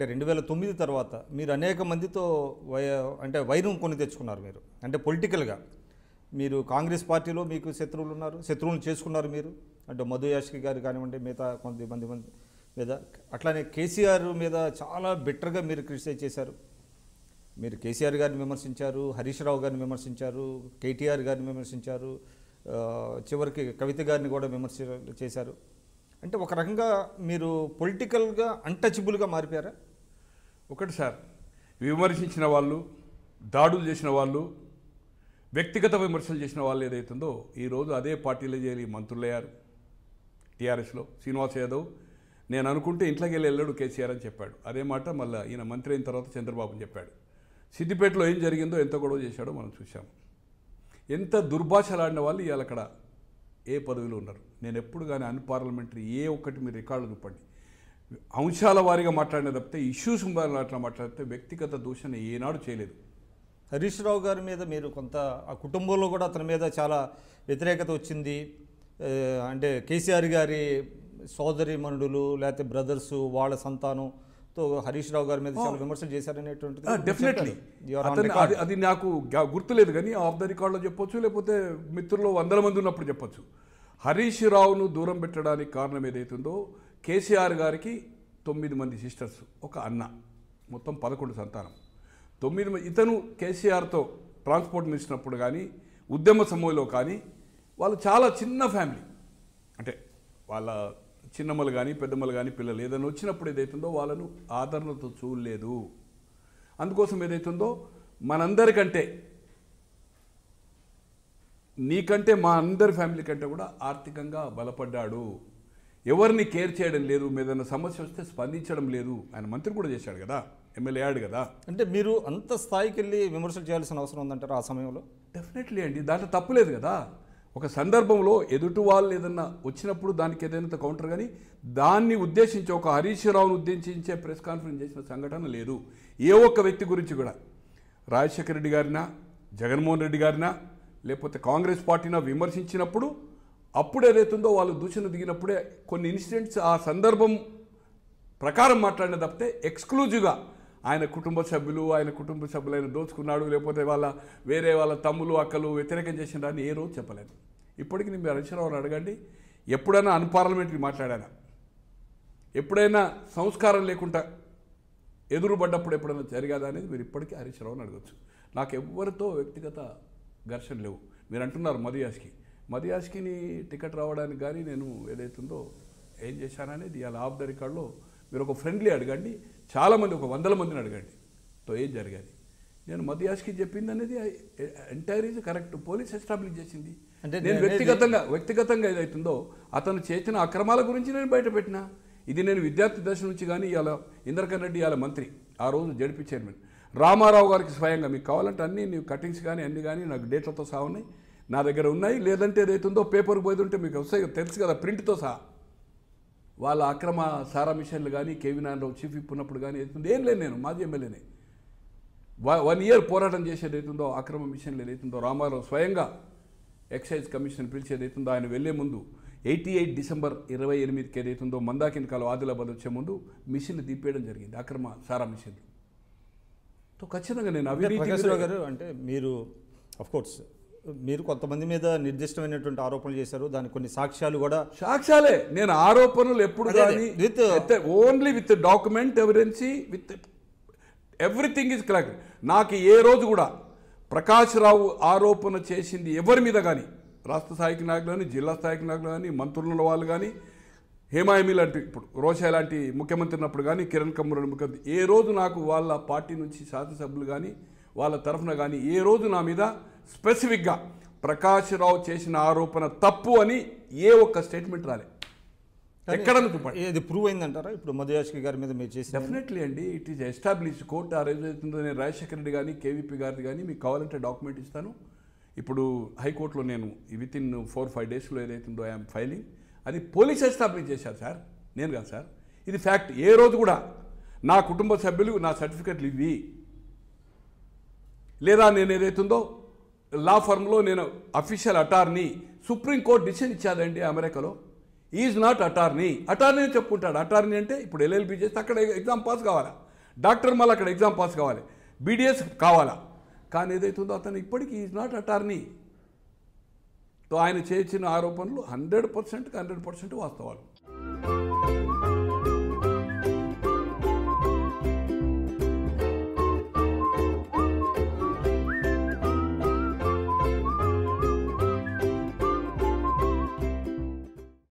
అంటే రెండు వేల తొమ్మిది తర్వాత మీరు అనేక మందితో వై అంటే వైరం కొని తెచ్చుకున్నారు మీరు అంటే పొలిటికల్గా మీరు కాంగ్రెస్ పార్టీలో మీకు శత్రువులు ఉన్నారు శత్రువులు చేసుకున్నారు మీరు అంటే మధు యాష్కి గారు కానివ్వండి మిగతా కొంతమంది మంది మీద అట్లానే కేసీఆర్ మీద చాలా బెటర్గా మీరు క్రిటిసైజ్ చేశారు మీరు కేసీఆర్ గారిని విమర్శించారు హరీష్ రావు గారిని విమర్శించారు కేటీఆర్ గారిని విమర్శించారు చివరికి కవిత గారిని కూడా విమర్శ చేశారు అంటే ఒక రకంగా మీరు పొలిటికల్గా అన్టచబుల్గా మారిపోయారా ఒకటి సార్ విమర్శించిన వాళ్ళు దాడులు చేసిన వాళ్ళు వ్యక్తిగత విమర్శలు చేసిన వాళ్ళు ఏదైతుందో ఈరోజు అదే పార్టీలో చేరి మంత్రులయ్యారు టీఆర్ఎస్లో శ్రీనివాస్ యాదవ్ నేను అనుకుంటే ఇంట్లోకి వెళ్ళి వెళ్ళాడు కేసీఆర్ అని చెప్పాడు అదే మాట మళ్ళీ ఈయన మంత్రి అయిన తర్వాత చంద్రబాబు అని చెప్పాడు సిద్దిపేటలో ఏం జరిగిందో ఎంత గొడవ చేశాడో మనం చూసాం ఎంత దుర్భాషలాడిన వాళ్ళు ఇవాళ అక్కడ ఏ పదవిలో ఉన్నారు నేను ఎప్పుడు కానీ అన్పార్లమెంటరీ ఏ ఒక్కటి మీరు రికార్డులు చూపండి అంశాల వారీగా మాట్లాడిన తప్పితే ఇష్యూస్ అట్లా మాట్లాడితే వ్యక్తిగత దూషణ ఏనాడు చేయలేదు హరీష్ రావు గారి మీద మీరు కొంత ఆ కుటుంబంలో కూడా అతని మీద చాలా వ్యతిరేకత వచ్చింది అంటే కేసీఆర్ గారి సోదరి మనుడులు లేకపోతే బ్రదర్స్ వాళ్ళ సంతానంతో హరీష్ రావు గారి మీద చాలా విమర్శలు చేశారనేటువంటిది డెఫినెట్లీ అది నాకు గుర్తులేదు కానీ ఆఫ్ ద రికార్డ్లో చెప్పొచ్చు లేకపోతే మిత్రుల్లో వందల మంది ఉన్నప్పుడు చెప్పొచ్చు హరీష్ రావును దూరం పెట్టడానికి కారణం ఏదైతుందో కేసీఆర్ గారికి తొమ్మిది మంది సిస్టర్స్ ఒక అన్న మొత్తం పదకొండు సంతానం తొమ్మిది మంది ఇతను కేసీఆర్తో ట్రాన్స్పోర్ట్ మినిస్టర్ అప్పుడు కానీ ఉద్యమ సమయంలో కానీ వాళ్ళు చాలా చిన్న ఫ్యామిలీ అంటే వాళ్ళ చిన్నమ్మలు కానీ పెద్దమ్మలు కానీ పిల్లలు ఏదైనా వచ్చినప్పుడు ఏదైతుందో వాళ్ళను ఆదరణతో చూడలేదు అందుకోసం ఏదైతుందో మనందరికంటే నీకంటే మా అందరి ఫ్యామిలీ కంటే కూడా ఆర్థికంగా బలపడ్డాడు ఎవరిని కేర్ చేయడం లేదు మీదన్న సమస్య వస్తే స్పందించడం లేదు ఆయన మంత్రి కూడా చేశాడు కదా ఎమ్మెల్యే అయ్యాడు కదా అంటే మీరు అంత స్థాయికి వెళ్ళి విమర్శలు చేయాల్సిన అవసరం ఉందంటారు ఆ సమయంలో డెఫినెట్లీ అండి దాంట్లో తప్పులేదు కదా ఒక సందర్భంలో ఎదుటి వాళ్ళు ఏదన్నా వచ్చినప్పుడు దానికి ఏదైనా కౌంటర్ కానీ దాన్ని ఉద్దేశించి ఒక హరీష్ రావును ఉద్దేశించే ప్రెస్ కాన్ఫరెన్స్ చేసిన సంఘటన లేదు ఏ ఒక్క వ్యక్తి గురించి కూడా రాజశేఖర రెడ్డి గారినా జగన్మోహన్ రెడ్డి గారినా లేకపోతే కాంగ్రెస్ పార్టీనా విమర్శించినప్పుడు అప్పుడు ఏదైతుందో వాళ్ళు దూషణ దిగినప్పుడే కొన్ని ఇన్సిడెంట్స్ ఆ సందర్భం ప్రకారం మాట్లాడిన తప్పితే ఎక్స్క్లూజివ్గా ఆయన కుటుంబ సభ్యులు ఆయన కుటుంబ సభ్యులైన దోచుకున్నాడు లేకపోతే వాళ్ళ వేరే వాళ్ళ తమ్ములు అక్కలు వ్యతిరేకం చేసిన అని ఏ రోజు చెప్పలేదు ఇప్పటికీ నేను హరీశ్వరరావుని అడగండి ఎప్పుడైనా అన్పార్లమెంటరీ మాట్లాడానా ఎప్పుడైనా సంస్కారం లేకుండా ఎదురుపడ్డప్పుడు ఎప్పుడైనా జరిగాదా అనేది మీరు ఇప్పటికీ హరీశ్వరరావుని అడగచ్చు నాకు ఎవరితో వ్యక్తిగత ఘర్షణ లేవు మీరు అంటున్నారు మధుయాస్కి మదియాష్కిని టికెట్ రావడానికి కానీ నేను ఏదైతుందో ఏం చేశాననేది ఇలా ఆఫ్ ద రికార్డులో మీరు ఒక ఫ్రెండ్లీ అడగండి చాలామంది ఒక వందల మందిని అడగండి తో ఏం జరిగేది నేను మధ్యాష్కి చెప్పింది అనేది ఎంటైర్ కరెక్ట్ పోలీస్ ఎస్టాబ్లిష్ చేసింది నేను వ్యక్తిగతంగా వ్యక్తిగతంగా ఏదైతుందో అతను చేసిన అక్రమాల గురించి నేను బయటపెట్టిన ఇది నేను విద్యార్థి దశ నుంచి కానీ ఇవాళ ఇందర్కర్ రెడ్డి ఇవాళ మంత్రి ఆ రోజు జడిపి చైర్మన్ రామారావు గారికి స్వయంగా మీకు కావాలంటే అన్నీ కటింగ్స్ కానీ అన్నీ కానీ నాకు డేట్లతో సా ఉన్నాయి నా దగ్గర ఉన్నాయి లేదంటే ఏదైతుందో పేపర్కి పోయి ఉంటే మీకు వస్తాయి తెలుసు కదా ప్రింట్తో సహా వాళ్ళ అక్రమ సారా మిషన్లు కానీ కేవీ నారాయణరావు చీఫ్ ఉన్నప్పుడు కానీ ఏదైతుంది ఏం లేదు నేను మాజీ ఎమ్మెల్యేనే వన్ ఇయర్ పోరాటం చేసేది అవుతుందో అక్రమ మిషన్లు ఏదైతుందో రామారావు స్వయంగా ఎక్సైజ్ కమిషన్ పిలిచేది అవుతుందో ఆయన వెళ్లే ముందు ఎయిటీ ఎయిట్ డిసెంబర్ ఇరవై ఎనిమిదికి ఏదైతుందో మందాకిని కాలం ఆదిలాబాద్ వచ్చే ముందు మిషన్లు తీపేయడం జరిగింది అక్రమ సారా మిషన్లు ఖచ్చితంగా నేను అవినీతి గారు అంటే మీరు అఫ్కోర్స్ మీరు కొంతమంది మీద నిర్దిష్టమైనటువంటి ఆరోపణలు చేశారు దానికి కొన్ని సాక్ష్యాలు కూడా సాక్ష్యాలే నేను ఆరోపణలు ఎప్పుడు కానీ విత్ ఓన్లీ విత్ డాక్యుమెంట్ ఎవరించి విత్ ఎవ్రీథింగ్ ఇస్ కలెక్ట్ నాకు ఏ రోజు కూడా ప్రకాష్ రావు ఆరోపణ చేసింది ఎవరి మీద కానీ రాష్ట్ర స్థాయికి నాయకులు కానీ జిల్లా స్థాయికి నాయకులు కానీ మంత్రుల వాళ్ళు కానీ హేమాయమి లాంటి ఇప్పుడు రోషా లాంటి ముఖ్యమంత్రి ఉన్నప్పుడు కానీ కిరణ్ కమ్మురడు ముఖ్యమంత్రి ఏ రోజు నాకు వాళ్ళ పార్టీ నుంచి శాసనసభ్యులు కానీ వాళ్ళ తరఫున కానీ ఏ రోజు నా మీద స్పెసిఫిక్గా ప్రకాష్ రావు చేసిన ఆరోపణ తప్పు అని ఏ ఒక్క స్టేట్మెంట్ రాలే ఎక్కడ చూపండి ఇది ప్రూవ్ అయిందంటారా ఇప్పుడు మధుయాష్కి గారి మీద మీరు చేసి డెఫినెట్లీ అండి ఇట్ ఈస్ ఎస్టాబ్లిష్ కోర్టు ఆ రోజు నేను రాజశేఖర రెడ్డి కానీ కేవీపీ గారిది కానీ మీకు కావాలంటే డాక్యుమెంట్ ఇస్తాను ఇప్పుడు హైకోర్టులో నేను విత్ ఇన్ ఫోర్ ఫైవ్ డేస్లో ఏదైతుందో ఐఎమ్ ఫైలింగ్ అది పోలీస్ ఎస్టాబ్లిష్ చేశారు సార్ నేను కాదు సార్ ఇది ఫ్యాక్ట్ ఏ రోజు కూడా నా కుటుంబ సభ్యులు నా సర్టిఫికెట్లు ఇవి లేదా నేను ఏదైతుందో లా ఫర్మ్లో నేను అఫీషియల్ అటార్నీ సుప్రీంకోర్టు డిసిషన్ ఇచ్చాదండి అమెరికాలో ఈజ్ నాట్ అటార్నీ అటార్నీ అని చెప్పుకుంటాడు అటార్నీ అంటే ఇప్పుడు ఎల్ఎల్బి చేస్తే అక్కడ ఎగ్జామ్ పాస్ కావాలా డాక్టర్ మళ్ళీ అక్కడ ఎగ్జామ్ పాస్ కావాలి బీడిఎస్ కావాలా కానీ ఏదైతుందో అతను ఇప్పటికీ ఈజ్ నాట్ అటార్నీ తో ఆయన చేసిన ఆరోపణలు హండ్రెడ్ పర్సెంట్కి హండ్రెడ్ పర్సెంట్ వాస్తవాలు